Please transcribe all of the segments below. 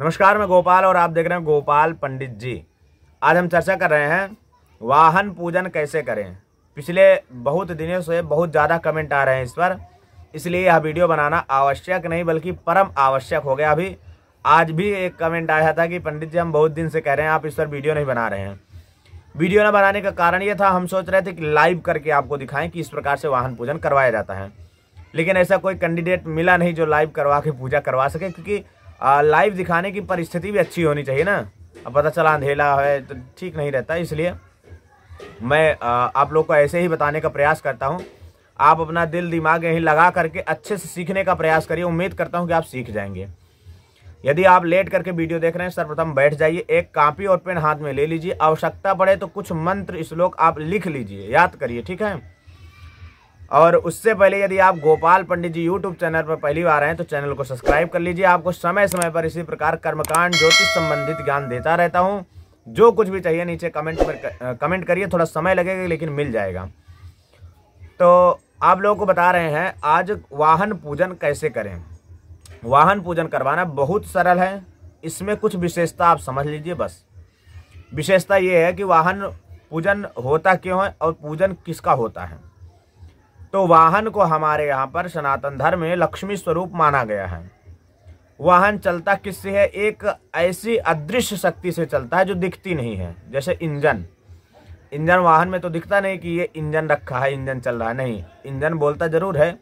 नमस्कार मैं गोपाल और आप देख रहे हैं गोपाल पंडित जी आज हम चर्चा कर रहे हैं वाहन पूजन कैसे करें पिछले बहुत दिनों से बहुत ज़्यादा कमेंट आ रहे हैं इस पर इसलिए यह वीडियो बनाना आवश्यक नहीं बल्कि परम आवश्यक हो गया अभी आज भी एक कमेंट आया था कि पंडित जी हम बहुत दिन से कह रहे हैं आप इस पर वीडियो नहीं बना रहे हैं वीडियो न बनाने का कारण ये था हम सोच रहे थे कि लाइव करके आपको दिखाएं कि इस प्रकार से वाहन पूजन करवाया जाता है लेकिन ऐसा कोई कैंडिडेट मिला नहीं जो लाइव करवा के पूजा करवा सके क्योंकि लाइव दिखाने की परिस्थिति भी अच्छी होनी चाहिए ना अब पता चला अंधेला है तो ठीक नहीं रहता इसलिए मैं आ, आप लोग को ऐसे ही बताने का प्रयास करता हूँ आप अपना दिल दिमाग यहीं लगा करके अच्छे से सीखने का प्रयास करिए उम्मीद करता हूँ कि आप सीख जाएंगे यदि आप लेट करके वीडियो देख रहे हैं सर्वप्रथम बैठ जाइए एक कापी और पेन हाथ में ले लीजिए आवश्यकता पड़े तो कुछ मंत्र श्लोक आप लिख लीजिए याद करिए ठीक है और उससे पहले यदि आप गोपाल पंडित जी यूट्यूब चैनल पर पहली बार आए तो चैनल को सब्सक्राइब कर लीजिए आपको समय समय पर इसी प्रकार कर्मकांड ज्योतिष संबंधित ज्ञान देता रहता हूँ जो कुछ भी चाहिए नीचे कमेंट पर कमेंट करिए थोड़ा समय लगेगा लेकिन मिल जाएगा तो आप लोगों को बता रहे हैं आज वाहन पूजन कैसे करें वाहन पूजन करवाना बहुत सरल है इसमें कुछ विशेषता आप समझ लीजिए बस विशेषता ये है कि वाहन पूजन होता क्यों है और पूजन किसका होता है तो वाहन को हमारे यहाँ पर सनातन धर्म में लक्ष्मी स्वरूप माना गया है वाहन चलता किससे है एक ऐसी अदृश्य शक्ति से चलता है जो दिखती नहीं है जैसे इंजन इंजन वाहन में तो दिखता नहीं कि ये इंजन रखा है इंजन चल रहा है नहीं इंजन बोलता जरूर है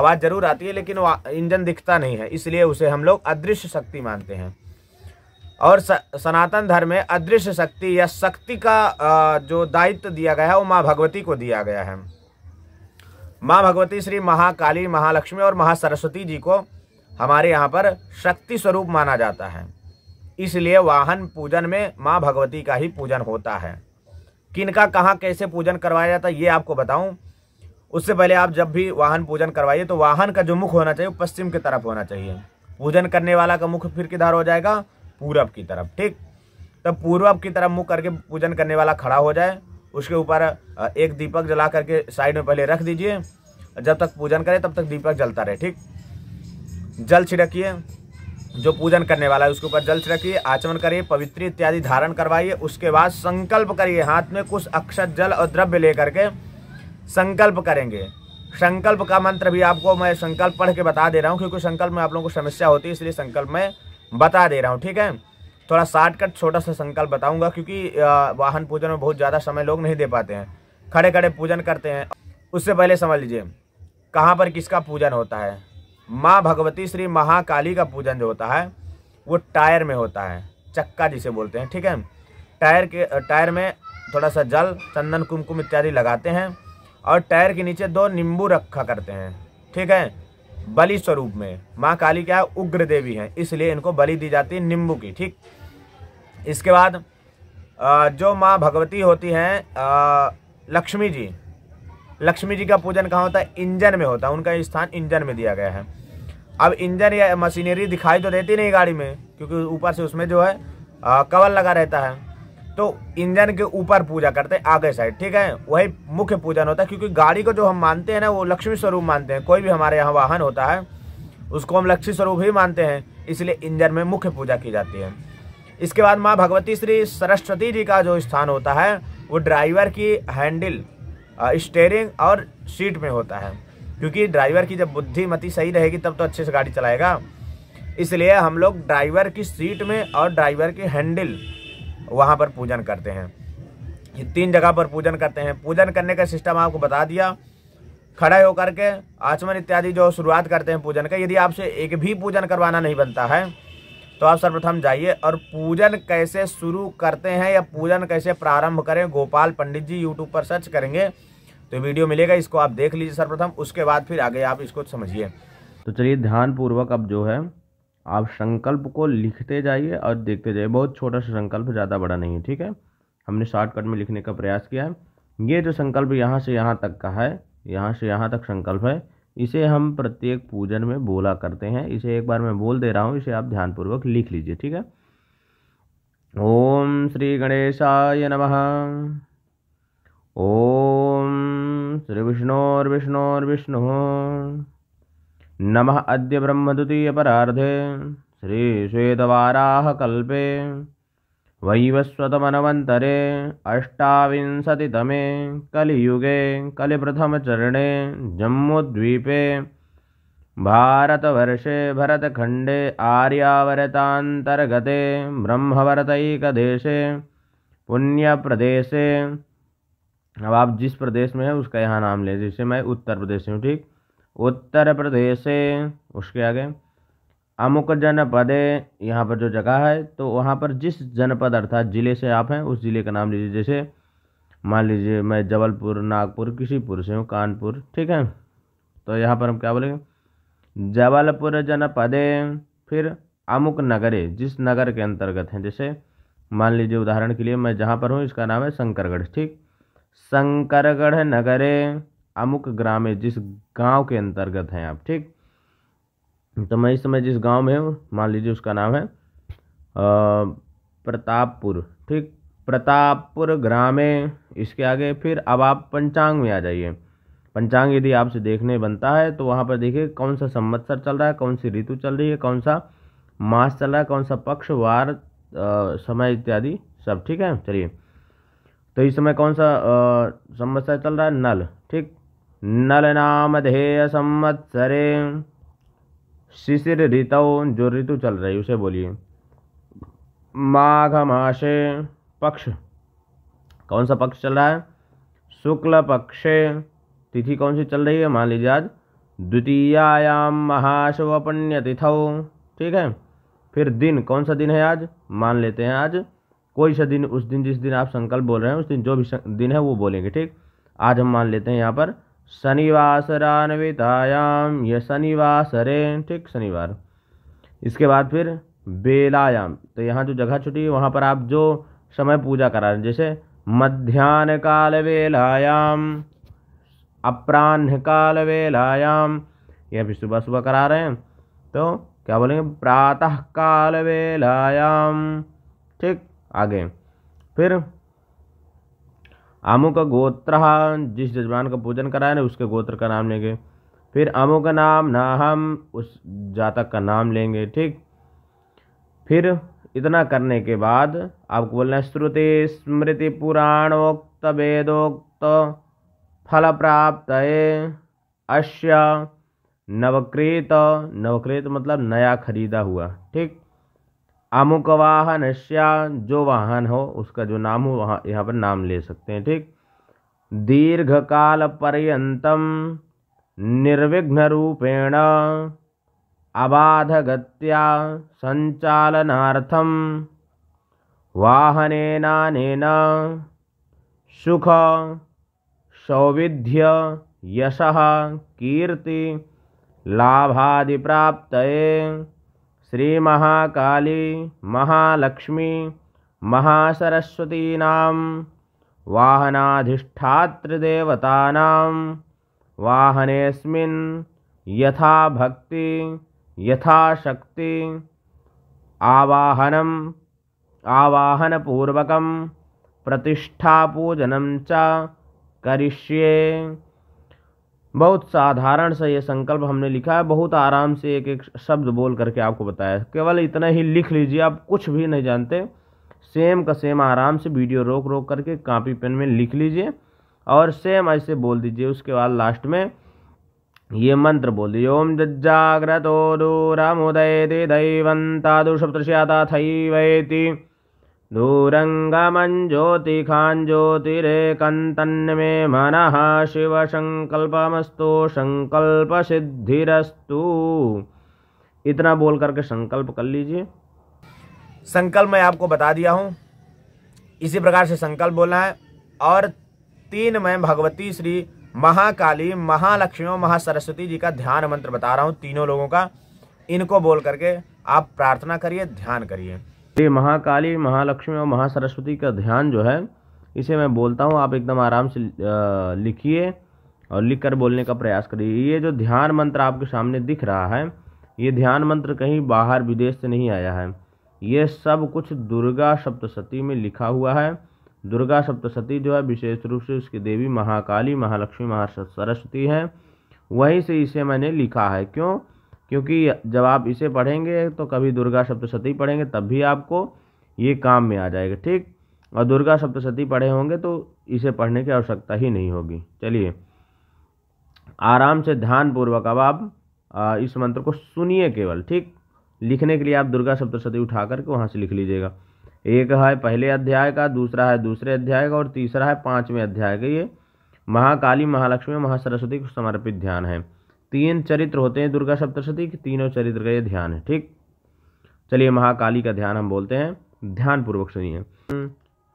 आवाज़ जरूर आती है लेकिन इंजन दिखता नहीं है इसलिए उसे हम लोग अदृश्य शक्ति मानते हैं और सनातन धर्म में अदृश्य शक्ति या शक्ति का जो दायित्व दिया गया है वो माँ भगवती को दिया गया है माँ भगवती श्री महाकाली महालक्ष्मी और महा सरस्वती जी को हमारे यहाँ पर शक्ति स्वरूप माना जाता है इसलिए वाहन पूजन में माँ भगवती का ही पूजन होता है किनका कहाँ कैसे पूजन करवाया जाता है ये आपको बताऊँ उससे पहले आप जब भी वाहन पूजन करवाइए तो वाहन का जो मुख होना चाहिए पश्चिम की तरफ होना चाहिए पूजन करने वाला का मुख फिर किधर हो जाएगा पूरब की तरफ ठीक तब पूर्व की तरफ मुख करके पूजन करने वाला खड़ा हो जाए उसके ऊपर एक दीपक जला करके साइड में पहले रख दीजिए जब तक पूजन करें तब तक दीपक जलता रहे ठीक जल छिड़किए जो पूजन करने वाला है उसके ऊपर जल छिड़किए आचमन करिए पवित्र इत्यादि धारण करवाइए उसके बाद संकल्प करिए हाथ में कुछ अक्षत जल और द्रव्य लेकर के संकल्प करेंगे संकल्प का मंत्र भी आपको मैं संकल्प पढ़ के बता दे रहा हूँ क्योंकि संकल्प में आप लोगों को समस्या होती है इसलिए संकल्प में बता दे रहा हूँ ठीक है थोड़ा शॉर्टकट छोटा सा संकल्प बताऊंगा क्योंकि वाहन पूजन में बहुत ज़्यादा समय लोग नहीं दे पाते हैं खड़े खड़े पूजन करते हैं उससे पहले समझ लीजिए कहाँ पर किसका पूजन होता है माँ भगवती श्री महाकाली का पूजन जो होता है वो टायर में होता है चक्का जिसे बोलते हैं ठीक है टायर के टायर में थोड़ा सा जल चंदन कुमकुम इत्यादि लगाते हैं और टायर के नीचे दो नींबू रखा करते हैं ठीक है बलि स्वरूप में माँ काली क्या उग्र देवी हैं इसलिए इनको बलि दी जाती है नींबू की ठीक इसके बाद जो माँ भगवती होती हैं लक्ष्मी जी लक्ष्मी जी का पूजन कहाँ होता है इंजन में होता है उनका स्थान इंजन में दिया गया है अब इंजन या मशीनरी दिखाई तो देती नहीं गाड़ी में क्योंकि ऊपर से उसमें जो है कवर लगा रहता है तो इंजन के ऊपर पूजा करते हैं आगे साइड ठीक है वही मुख्य पूजन होता है क्योंकि गाड़ी को जो हम मानते हैं ना वो लक्ष्मी स्वरूप मानते हैं कोई भी हमारे यहाँ वाहन होता है उसको हम लक्ष्मी स्वरूप ही मानते हैं इसलिए इंजन में मुख्य पूजा की जाती है इसके बाद माँ भगवती श्री सरस्वती जी का जो स्थान होता है वो ड्राइवर की हैंडल स्टेयरिंग और सीट में होता है क्योंकि ड्राइवर की जब मती सही रहेगी तब तो अच्छे से गाड़ी चलाएगा इसलिए हम लोग ड्राइवर की सीट में और ड्राइवर की हैंडल वहाँ पर पूजन करते हैं तीन जगह पर पूजन करते हैं पूजन करने का सिस्टम आपको बता दिया खड़े होकर के आचमन इत्यादि जो शुरुआत करते हैं पूजन का यदि आपसे एक भी पूजन करवाना नहीं बनता है तो आप सर्वप्रथम जाइए और पूजन कैसे शुरू करते हैं या पूजन कैसे प्रारंभ करें गोपाल पंडित जी यूट्यूब पर सर्च करेंगे तो वीडियो मिलेगा इसको आप देख लीजिए सर्वप्रथम उसके बाद फिर आगे आप इसको समझिए तो चलिए ध्यानपूर्वक अब जो है आप संकल्प को लिखते जाइए और देखते जाइए बहुत छोटा सा संकल्प ज़्यादा बड़ा नहीं है ठीक है हमने शॉर्टकट में लिखने का प्रयास किया है ये जो संकल्प यहाँ से यहाँ तक का है यहाँ से यहाँ तक संकल्प है इसे हम प्रत्येक पूजन में बोला करते हैं इसे एक बार मैं बोल दे रहा हूँ इसे आप ध्यानपूर्वक लिख लीजिए ठीक है ओम श्री गणेशाय नम ओम श्री विष्णु नमः अद्य श्वेतवाराह कल्पे वैवस्वतमनवन्तरे अष्टाविंशतितमे कलियुगे कलिप्रथमचरणे जम्मूद्वीपे भारतवर्षे भरतखण्डे आर्यावरतान्तर्गते ब्रह्मवरतैकदेशे पुण्य प्रदेशे अब आप जिस प्रदेश में है उसका यहाँ नाम ले जैसे मैं उत्तर प्रदेश में हूँ ठीक उत्तर प्रदेश उसके आगे अमुक जनपद है यहाँ पर जो जगह है तो वहाँ पर जिस जनपद अर्थात ज़िले से आप हैं उस ज़िले का नाम लीजिए जैसे मान लीजिए मैं जबलपुर नागपुर किसीपुर से हूँ कानपुर ठीक है तो यहाँ पर हम क्या बोलेंगे जबलपुर जनपद है फिर अमुक नगर है जिस नगर के अंतर्गत हैं जैसे मान लीजिए उदाहरण के लिए मैं जहाँ पर हूँ इसका नाम है शंकरगढ़ ठीक शंकरगढ़ नगरे अमुक ग्राम है जिस गांव के अंतर्गत हैं आप ठीक तो मैं इस समय जिस गांव में हूँ मान लीजिए उसका नाम है प्रतापपुर ठीक प्रतापपुर ग्रामे इसके आगे फिर अब आप पंचांग में आ जाइए पंचांग यदि आपसे देखने बनता है तो वहाँ पर देखिए कौन सा संवत्सर चल रहा है कौन सी ऋतु चल रही है कौन सा मास चल रहा है कौन सा पक्ष वार आ, समय इत्यादि सब ठीक है चलिए तो इस समय कौन सा संवत्सर चल रहा है नल ठीक नल नाम धेय संवत्सरे शिशिर ऋतु जो ऋतु चल रही उसे बोलिए माघ मासे पक्ष कौन सा पक्ष चल रहा है शुक्ल पक्षे तिथि कौन सी चल रही है मान लीजिए आज द्वितीयायाम महाशिवपण्य तिथौ ठीक है फिर दिन कौन सा दिन है आज मान लेते हैं आज कोई सा दिन उस दिन जिस दिन आप संकल्प बोल रहे हैं उस दिन जो भी दिन है वो बोलेंगे ठीक आज हम मान लेते हैं यहाँ पर शनिवासरान्वितायाम ये शनिवासरे ठीक शनिवार इसके बाद फिर बेलायाम तो यहाँ जो जगह छुटी है वहाँ पर आप जो समय पूजा करा रहे जैसे मध्यान्ह काल वेलायाम अपराह्न काल वेलायाम ये अभी सुबह सुबह करा रहे हैं तो क्या बोलेंगे प्रातः काल वेलायाम ठीक आगे फिर आमों का गोत्र जिस जजमान का पूजन कराया ना उसके गोत्र का नाम लेंगे फिर आमों का नाम ना हम उस जातक का नाम लेंगे ठीक फिर इतना करने के बाद आपको बोलना श्रुति स्मृति पुराणोक्त वेदोक्त फल प्राप्त अश्य नवकृत नवकृत मतलब नया खरीदा हुआ ठीक अमुक वाहन श्या जो वाहन हो उसका जो नाम हो वहाँ यहाँ पर नाम ले सकते हैं ठीक दीर्घ काल पर्यंतम निर्विघ्न रूपेण अबाधगत्या संचालनार्थम वाहनेनानेन सुख सौविध्य यश कीर्ति लाभादि प्राप्तये श्री महाकाली महालक्ष्मी महासरस्वती महासरस्वतीनां वाहनाधिष्ठातृदेवतानां वाहनेऽस्मिन् यथा भक्ति यथा शक्ति आवाहनम् आवाहनपूर्वकं प्रतिष्ठापूजनं च करिष्ये बहुत साधारण सा ये संकल्प हमने लिखा है बहुत आराम से एक एक शब्द बोल करके आपको बताया केवल इतना ही लिख लीजिए आप कुछ भी नहीं जानते सेम का सेम आराम से वीडियो रोक रोक करके कापी पेन में लिख लीजिए और सेम ऐसे बोल दीजिए उसके बाद लास्ट में ये मंत्र बोल दीजिए ओम जज्जाग्रतो मोदय दे दैवंता दुषप्तश्याता थैवैति दूरङ्गमञ्ज्योतिखाञ्ज्योतिरेकन्तन्मे मनः शिवसङ्कल्पमस्तु सङ्कल्पसिद्धिरस्तु इतना बोल करके संकल्प कर लीजिए संकल्प मैं आपको बता दिया हूँ इसी प्रकार से संकल्प बोलना है और तीन मैं भगवती श्री महाकाली महालक्ष्मी महासरस्वती जी का ध्यान मंत्र बता रहा हूँ तीनों लोगों का इनको बोल करके आप प्रार्थना करिए ध्यान करिए ये महाकाली महालक्ष्मी और महासरस्वती का ध्यान जो है इसे मैं बोलता हूँ आप एकदम आराम से लिखिए और लिख कर बोलने का प्रयास करिए ये जो ध्यान मंत्र आपके सामने दिख रहा है ये ध्यान मंत्र कहीं बाहर विदेश से नहीं आया है ये सब कुछ दुर्गा सप्तशती में लिखा हुआ है दुर्गा सप्तशती जो है विशेष रूप से उसकी देवी महाकाली महालक्ष्मी महासरस्वती है वहीं से इसे मैंने लिखा है क्यों क्योंकि जब आप इसे पढ़ेंगे तो कभी दुर्गा सप्तशती पढ़ेंगे तब भी आपको ये काम में आ जाएगा ठीक और दुर्गा सप्तशती पढ़े होंगे तो इसे पढ़ने की आवश्यकता ही नहीं होगी चलिए आराम से ध्यानपूर्वक अब आप इस मंत्र को सुनिए केवल ठीक लिखने के लिए आप दुर्गा सप्तशती उठा करके वहाँ से लिख लीजिएगा एक है पहले अध्याय का दूसरा है दूसरे अध्याय का और तीसरा है पाँचवें अध्याय का ये महाकाली महालक्ष्मी महासरस्वती को समर्पित ध्यान है तीन चरित्र होते हैं दुर्गा सप्तशती के तीनों चरित्र का ये ध्यान है ठीक चलिए महाकाली का ध्यान हम बोलते हैं ध्यान पूर्वक सुनिए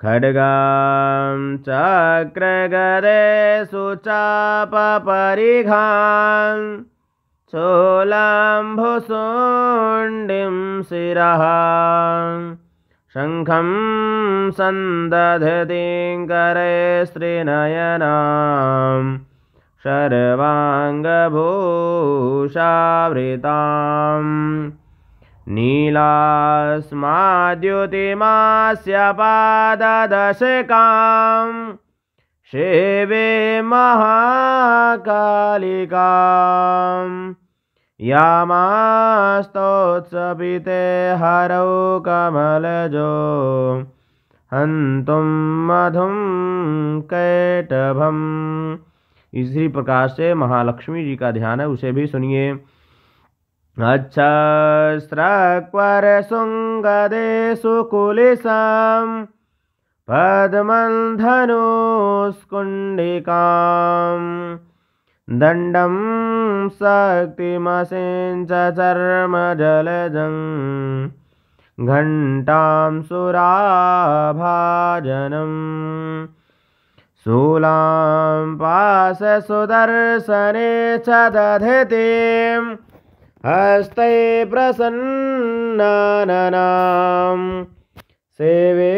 खड्गां चक्रगरे सुचापपरिघां शोलाम्भुसुण्डिं शिरः शङ्खं सन्दधतिं करे स्त्रीनयनाम् सर्वाङ्गभूषावृताम् नीलास्माद्युतिमास्य पाददशकाम् शेवे महाकालिकाम् यामास्तोत्सपिते हरौ कमलजो हन्तुं मधुं कैटभम् इसी प्रकार से महालक्ष्मी जी का ध्यान है उसे भी सुनिए अच्छा स्रक्वर दंडम सुकुलिसाम पद्मन्धनुस्कुण्डिकां चर्म शक्तिमसिञ्च चर्मजलजं घंटा सुराभाजनम शूलां पास सुदर्शने च दधति हस्ते प्रसन्नाननां सेवे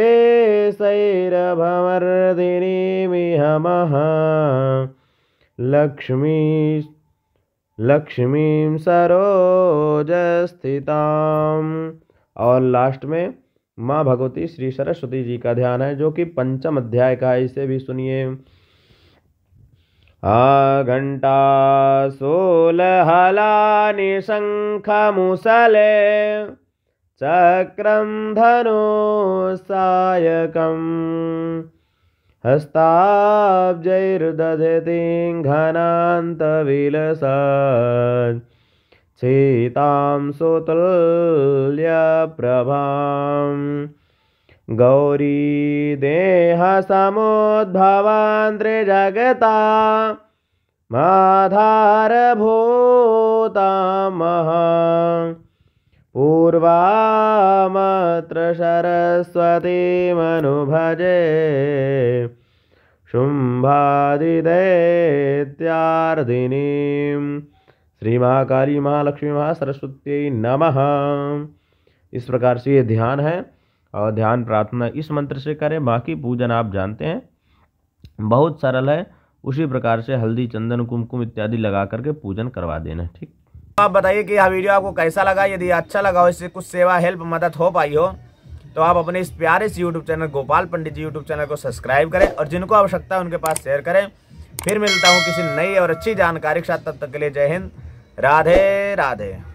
सैरभमर्दिनीमिहमः लक्ष्मी लक्ष्मीं सरोजस्थिताम् और लास्ट में माँ भगवती श्री सरस्वती जी का ध्यान है जो कि पंचम अध्याय का है इसे भी सुनिए आ घंटा सोल हला निशंख मुसले चक्रम धनो सायकम हस्ताब्जैर्दधतिघनान्तविलसात् सीतां सुतुल्यप्रभां गौरी देहसमुद्भवान् त्रिजगता पूर्वामत्र सरस्वतीमनुभजे शुम्भादिदेत्यार्दिनीम् श्री माँ काली माँ लक्ष्मी माँ सरस्वती नम इस प्रकार से ये ध्यान है और ध्यान प्रार्थना इस मंत्र से करें बाकी पूजन आप जानते हैं बहुत सरल है उसी प्रकार से हल्दी चंदन कुमकुम इत्यादि लगा करके पूजन करवा देना ठीक आप बताइए कि यह वीडियो आपको कैसा लगा यदि अच्छा लगा हो इससे कुछ सेवा हेल्प मदद हो पाई हो तो आप अपने इस प्यारे से YouTube channel Gopal Pandit ji YouTube channel को सब्सक्राइब करें और जिनको आवश्यकता है उनके पास शेयर करें फिर मिलता हूँ किसी नई और अच्छी जानकारी के साथ तब तक के लिए जय हिंद राधे राधे